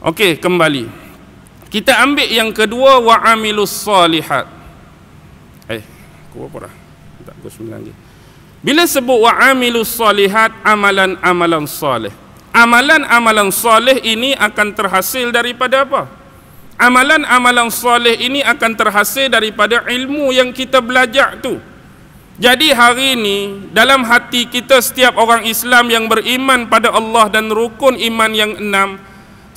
Okey, kembali. Kita ambil yang kedua wa amilus salihat. Eh, aku apa dah? Tak aku sembilan lagi. Bila sebut wa amilus salihat amalan-amalan soleh. Amalan-amalan soleh ini akan terhasil daripada apa? Amalan-amalan soleh ini akan terhasil daripada ilmu yang kita belajar tu. Jadi hari ini dalam hati kita setiap orang Islam yang beriman pada Allah dan rukun iman yang enam,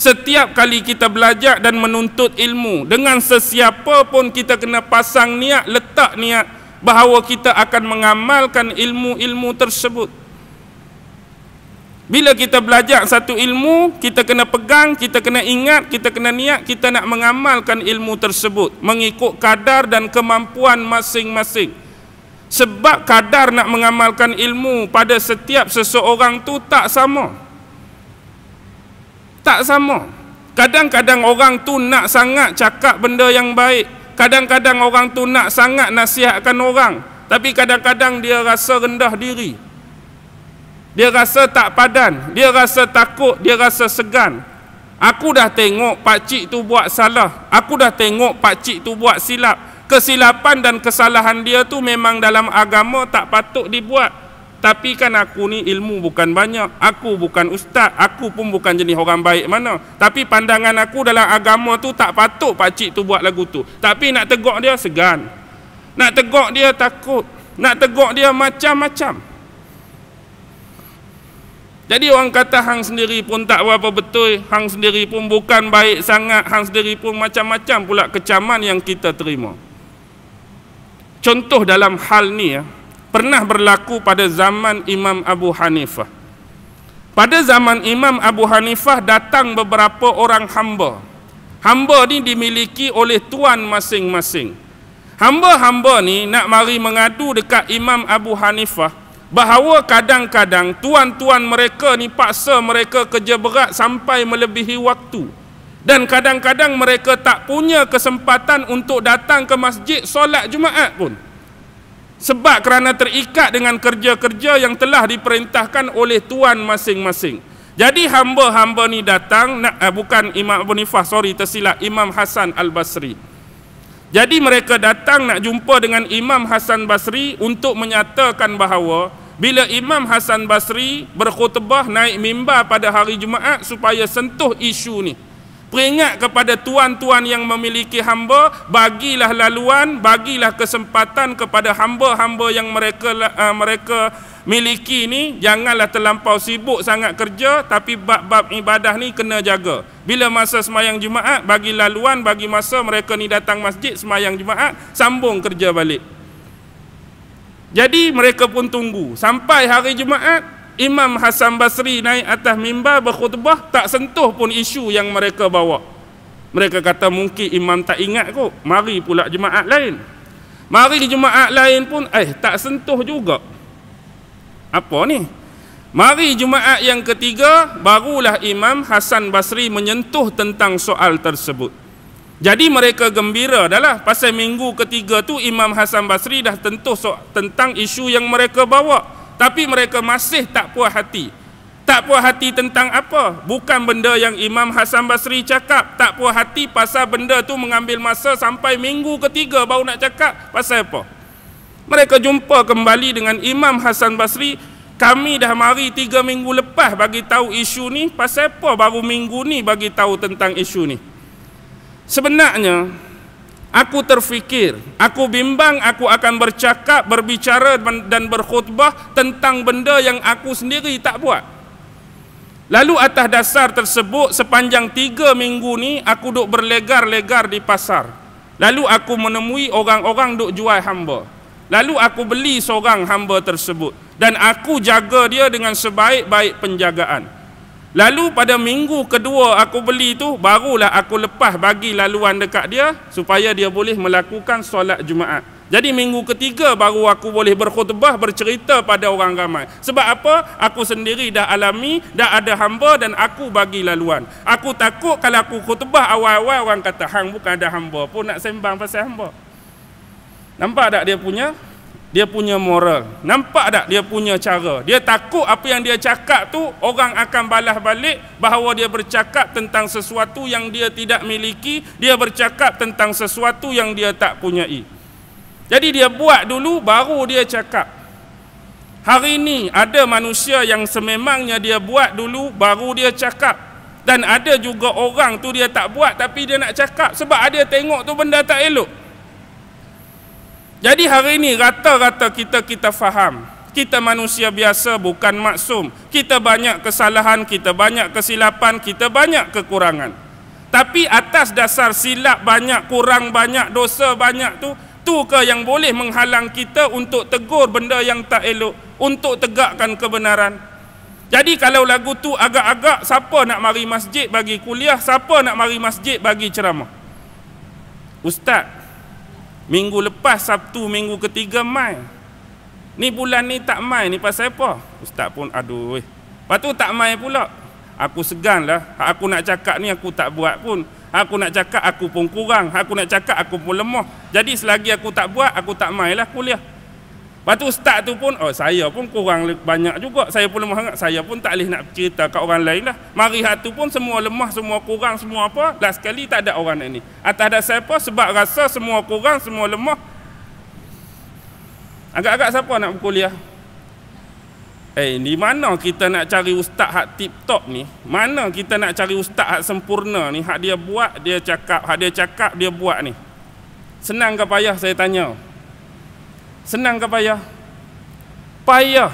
Setiap kali kita belajar dan menuntut ilmu dengan sesiapa pun kita kena pasang niat, letak niat bahawa kita akan mengamalkan ilmu-ilmu tersebut. Bila kita belajar satu ilmu, kita kena pegang, kita kena ingat, kita kena niat kita nak mengamalkan ilmu tersebut mengikut kadar dan kemampuan masing-masing. Sebab kadar nak mengamalkan ilmu pada setiap seseorang tu tak sama. Tak sama. Kadang-kadang orang tu nak sangat cakap benda yang baik. Kadang-kadang orang tu nak sangat nasihatkan orang. Tapi kadang-kadang dia rasa rendah diri. Dia rasa tak padan. Dia rasa takut. Dia rasa segan. Aku dah tengok pakcik tu buat salah. Aku dah tengok pakcik tu buat silap. Kesilapan dan kesalahan dia tu memang dalam agama tak patut dibuat. Tapi kan aku ni ilmu bukan banyak. Aku bukan ustaz. Aku pun bukan jenis orang baik mana. Tapi pandangan aku dalam agama tu tak patut pakcik tu buat lagu tu. Tapi nak tegok dia segan. Nak tegok dia takut. Nak tegok dia macam-macam. Jadi orang kata hang sendiri pun tak apa betul. Hang sendiri pun bukan baik sangat. Hang sendiri pun macam-macam pula kecaman yang kita terima. Contoh dalam hal ni ya pernah berlaku pada zaman Imam Abu Hanifah. Pada zaman Imam Abu Hanifah datang beberapa orang hamba. Hamba ini dimiliki oleh tuan masing-masing. Hamba-hamba ini nak mari mengadu dekat Imam Abu Hanifah bahawa kadang-kadang tuan-tuan mereka ni paksa mereka kerja berat sampai melebihi waktu. Dan kadang-kadang mereka tak punya kesempatan untuk datang ke masjid solat Jumaat pun sebab kerana terikat dengan kerja-kerja yang telah diperintahkan oleh tuan masing-masing. Jadi hamba-hamba ni datang nak, eh, bukan Imam Abu Nifah sorry tersilap Imam Hasan Al-Basri. Jadi mereka datang nak jumpa dengan Imam Hasan Basri untuk menyatakan bahawa bila Imam Hasan Basri berkhutbah naik mimbar pada hari Jumaat supaya sentuh isu ni peringat kepada tuan-tuan yang memiliki hamba bagilah laluan bagilah kesempatan kepada hamba-hamba yang mereka uh, mereka miliki ni janganlah terlampau sibuk sangat kerja tapi bab-bab ibadah ni kena jaga bila masa semayang Jumaat bagi laluan bagi masa mereka ni datang masjid semayang Jumaat sambung kerja balik jadi mereka pun tunggu sampai hari Jumaat Imam Hasan Basri naik atas mimbar berkhutbah tak sentuh pun isu yang mereka bawa. Mereka kata mungkin imam tak ingat kok. Mari pula jemaat lain. Mari jemaat lain pun eh tak sentuh juga. Apa ni? Mari jemaat yang ketiga barulah Imam Hasan Basri menyentuh tentang soal tersebut. Jadi mereka gembira Adalah pasal minggu ketiga tu Imam Hasan Basri dah tentu so- tentang isu yang mereka bawa tapi mereka masih tak puas hati tak puas hati tentang apa bukan benda yang Imam Hasan Basri cakap tak puas hati pasal benda tu mengambil masa sampai minggu ketiga baru nak cakap pasal apa mereka jumpa kembali dengan Imam Hasan Basri kami dah mari tiga minggu lepas bagi tahu isu ni pasal apa baru minggu ni bagi tahu tentang isu ni sebenarnya Aku terfikir, aku bimbang aku akan bercakap, berbicara dan berkhutbah tentang benda yang aku sendiri tak buat. Lalu atas dasar tersebut sepanjang tiga minggu ni aku duk berlegar-legar di pasar. Lalu aku menemui orang-orang duk jual hamba. Lalu aku beli seorang hamba tersebut dan aku jaga dia dengan sebaik-baik penjagaan. Lalu pada minggu kedua aku beli tu barulah aku lepas bagi laluan dekat dia supaya dia boleh melakukan solat Jumaat. Jadi minggu ketiga baru aku boleh berkhutbah bercerita pada orang ramai. Sebab apa? Aku sendiri dah alami, dah ada hamba dan aku bagi laluan. Aku takut kalau aku khutbah awal-awal orang kata hang bukan ada hamba pun nak sembang pasal hamba. Nampak tak dia punya dia punya moral nampak tak dia punya cara dia takut apa yang dia cakap tu orang akan balas balik bahawa dia bercakap tentang sesuatu yang dia tidak miliki dia bercakap tentang sesuatu yang dia tak punyai jadi dia buat dulu baru dia cakap hari ini ada manusia yang sememangnya dia buat dulu baru dia cakap dan ada juga orang tu dia tak buat tapi dia nak cakap sebab ada tengok tu benda tak elok jadi hari ini rata-rata kita kita faham. Kita manusia biasa bukan maksum. Kita banyak kesalahan, kita banyak kesilapan, kita banyak kekurangan. Tapi atas dasar silap banyak, kurang banyak, dosa banyak tu, tu ke yang boleh menghalang kita untuk tegur benda yang tak elok, untuk tegakkan kebenaran. Jadi kalau lagu tu agak-agak siapa nak mari masjid bagi kuliah, siapa nak mari masjid bagi ceramah? Ustaz, Minggu lepas Sabtu minggu ketiga mai. Ni bulan ni tak mai ni pasal apa? Ustaz pun aduh eh. Lepas tu tak mai pula. Aku segan lah. Aku nak cakap ni aku tak buat pun. Aku nak cakap aku pun kurang. Aku nak cakap aku pun lemah. Jadi selagi aku tak buat aku tak mai lah kuliah. Lepas tu ustaz tu pun, oh saya pun kurang banyak juga. Saya pun lemah sangat. Saya pun tak boleh nak cerita kat orang lain lah. Mari hatu pun semua lemah, semua kurang, semua apa. Last kali tak ada orang nak ni. Atas ada siapa sebab rasa semua kurang, semua lemah. Agak-agak siapa nak berkuliah? Eh, di mana kita nak cari ustaz hak tip top ni? Mana kita nak cari ustaz hak sempurna ni? Hak dia buat, dia cakap, hak dia cakap, dia buat ni. Senang ke payah saya tanya? Senang ke payah? Payah.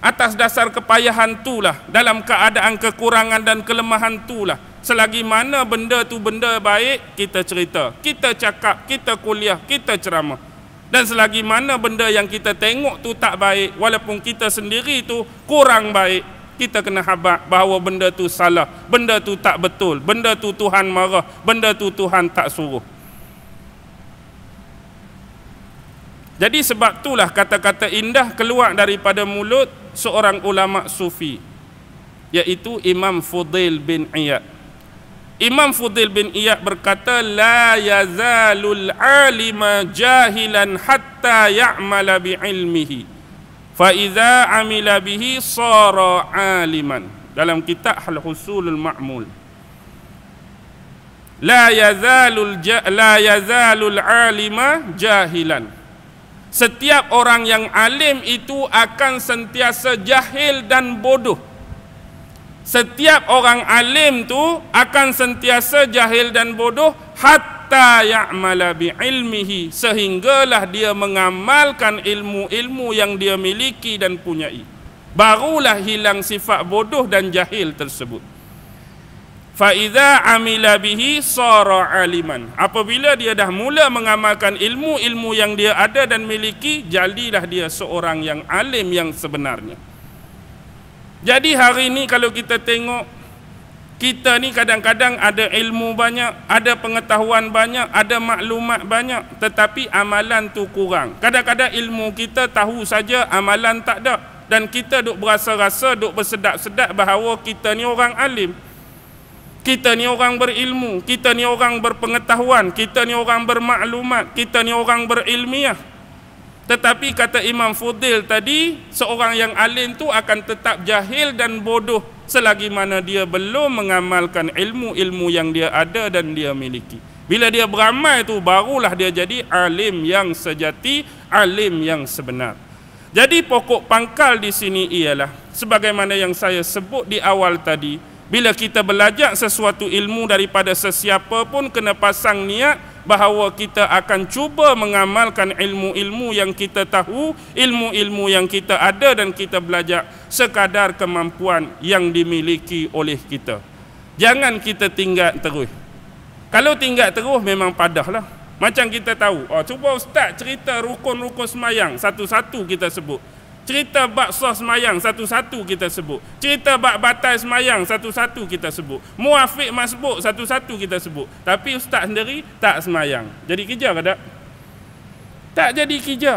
Atas dasar kepayahan tu lah. dalam keadaan kekurangan dan kelemahan tu lah. selagi mana benda tu benda baik, kita cerita, kita cakap, kita kuliah, kita ceramah. Dan selagi mana benda yang kita tengok tu tak baik, walaupun kita sendiri tu kurang baik, kita kena habaq bahawa benda tu salah, benda tu tak betul, benda tu Tuhan marah, benda tu Tuhan tak suruh. Jadi sebab itulah kata-kata indah keluar daripada mulut seorang ulama sufi yaitu Imam Fudail bin Iyad. Imam Fudail bin Iyad berkata la yazalul alima jahilan hatta ya'mala bi ilmihi fa idza amila bihi sara aliman dalam kitab Al Husulul Ma'mul. La yazalul la yazalul alima jahilan setiap orang yang alim itu akan sentiasa jahil dan bodoh setiap orang alim tu akan sentiasa jahil dan bodoh hatta ya'mala bi ilmihi sehinggalah dia mengamalkan ilmu-ilmu yang dia miliki dan punyai barulah hilang sifat bodoh dan jahil tersebut Faida iza amila bihi sara aliman apabila dia dah mula mengamalkan ilmu-ilmu yang dia ada dan miliki jadilah dia seorang yang alim yang sebenarnya jadi hari ini kalau kita tengok kita ni kadang-kadang ada ilmu banyak, ada pengetahuan banyak, ada maklumat banyak tetapi amalan tu kurang. Kadang-kadang ilmu kita tahu saja amalan tak ada dan kita duk berasa-rasa duk bersedak-sedak bahawa kita ni orang alim. Kita ni orang berilmu, kita ni orang berpengetahuan, kita ni orang bermaklumat, kita ni orang berilmiah. Tetapi kata Imam Fudil tadi, seorang yang alim tu akan tetap jahil dan bodoh selagi mana dia belum mengamalkan ilmu-ilmu yang dia ada dan dia miliki. Bila dia beramal tu barulah dia jadi alim yang sejati, alim yang sebenar. Jadi pokok pangkal di sini ialah sebagaimana yang saya sebut di awal tadi, bila kita belajar sesuatu ilmu daripada sesiapa pun kena pasang niat bahawa kita akan cuba mengamalkan ilmu-ilmu yang kita tahu, ilmu-ilmu yang kita ada dan kita belajar sekadar kemampuan yang dimiliki oleh kita. Jangan kita tinggal terus. Kalau tinggal terus memang padahlah. Macam kita tahu, oh, cuba ustaz cerita rukun-rukun semayang, satu-satu kita sebut. Cerita bab sah semayang satu-satu kita sebut. Cerita bab batal semayang satu-satu kita sebut. Muafiq masbuk satu-satu kita sebut. Tapi ustaz sendiri tak semayang. Jadi kerja ke tak? Tak jadi kerja.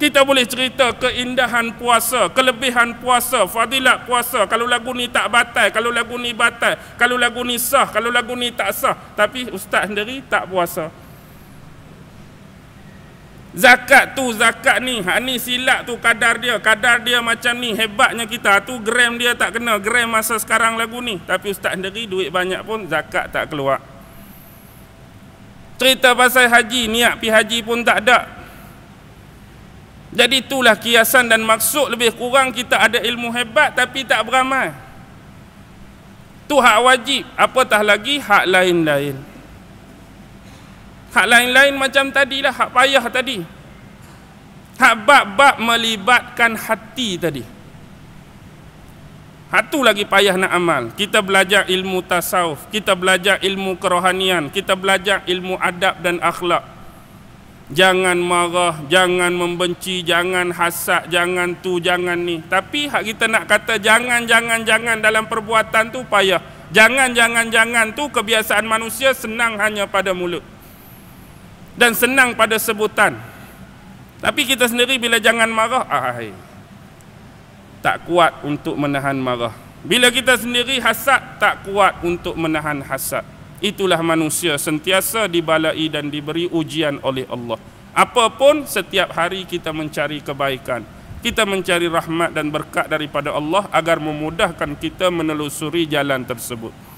Kita boleh cerita keindahan puasa, kelebihan puasa, fadilat puasa. Kalau lagu ni tak batal, kalau lagu ni batal, kalau lagu ni sah, kalau lagu ni tak sah. Tapi ustaz sendiri tak puasa. Zakat tu zakat ni, ha ni silap tu kadar dia, kadar dia macam ni hebatnya kita. Ha, tu gram dia tak kena, gram masa sekarang lagu ni. Tapi ustaz sendiri duit banyak pun zakat tak keluar. Cerita pasal haji, niat pi haji pun tak ada. Jadi itulah kiasan dan maksud lebih kurang kita ada ilmu hebat tapi tak beramal. Tu hak wajib, apatah lagi hak lain-lain hak lain-lain macam tadi lah, hak payah tadi hak bab-bab melibatkan hati tadi satu lagi payah nak amal kita belajar ilmu tasawuf kita belajar ilmu kerohanian kita belajar ilmu adab dan akhlak jangan marah jangan membenci jangan hasad jangan tu jangan ni tapi hak kita nak kata jangan jangan jangan dalam perbuatan tu payah jangan jangan jangan tu kebiasaan manusia senang hanya pada mulut dan senang pada sebutan. Tapi kita sendiri bila jangan marah, ahai. Ah, tak kuat untuk menahan marah. Bila kita sendiri hasad, tak kuat untuk menahan hasad. Itulah manusia sentiasa dibalai dan diberi ujian oleh Allah. Apapun setiap hari kita mencari kebaikan. Kita mencari rahmat dan berkat daripada Allah agar memudahkan kita menelusuri jalan tersebut.